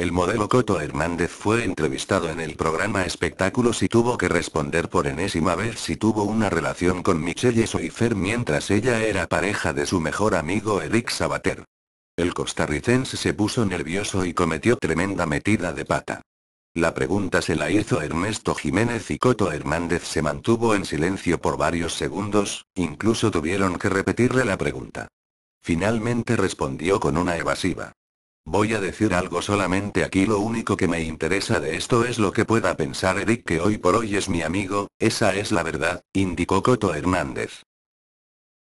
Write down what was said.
El modelo Coto Hernández fue entrevistado en el programa Espectáculos y tuvo que responder por enésima vez si tuvo una relación con Michelle Soifer mientras ella era pareja de su mejor amigo Eric Sabater. El costarricense se puso nervioso y cometió tremenda metida de pata. La pregunta se la hizo Ernesto Jiménez y Coto Hernández se mantuvo en silencio por varios segundos, incluso tuvieron que repetirle la pregunta. Finalmente respondió con una evasiva. Voy a decir algo solamente aquí lo único que me interesa de esto es lo que pueda pensar Eric que hoy por hoy es mi amigo, esa es la verdad, indicó Coto Hernández.